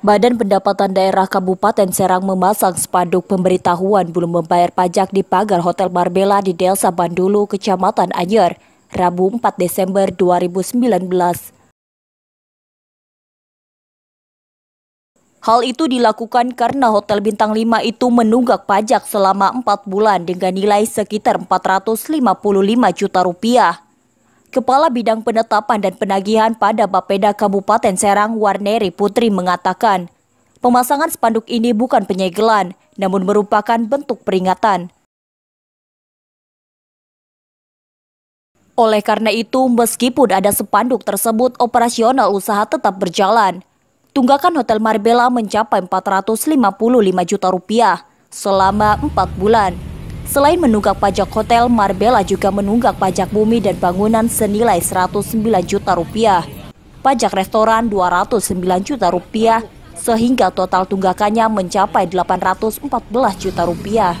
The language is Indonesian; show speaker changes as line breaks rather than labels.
Badan Pendapatan Daerah Kabupaten Serang memasang spanduk pemberitahuan belum membayar pajak di pagar Hotel Marbella di Delsa Bandulu, Kecamatan Anyer, Rabu 4 Desember 2019. Hal itu dilakukan karena Hotel Bintang 5 itu menunggak pajak selama 4 bulan dengan nilai sekitar 455 juta rupiah. Kepala Bidang Penetapan dan Penagihan pada Bapeda Kabupaten Serang Warneri Putri mengatakan, pemasangan spanduk ini bukan penyegelan, namun merupakan bentuk peringatan. Oleh karena itu, meskipun ada spanduk tersebut, operasional usaha tetap berjalan. Tunggakan Hotel Marbella mencapai 455 juta rupiah selama 4 bulan. Selain menunggak pajak hotel, Marbella juga menunggak pajak bumi dan bangunan senilai 109 juta rupiah. Pajak restoran 209 juta rupiah, sehingga total tunggakannya mencapai 814 juta rupiah.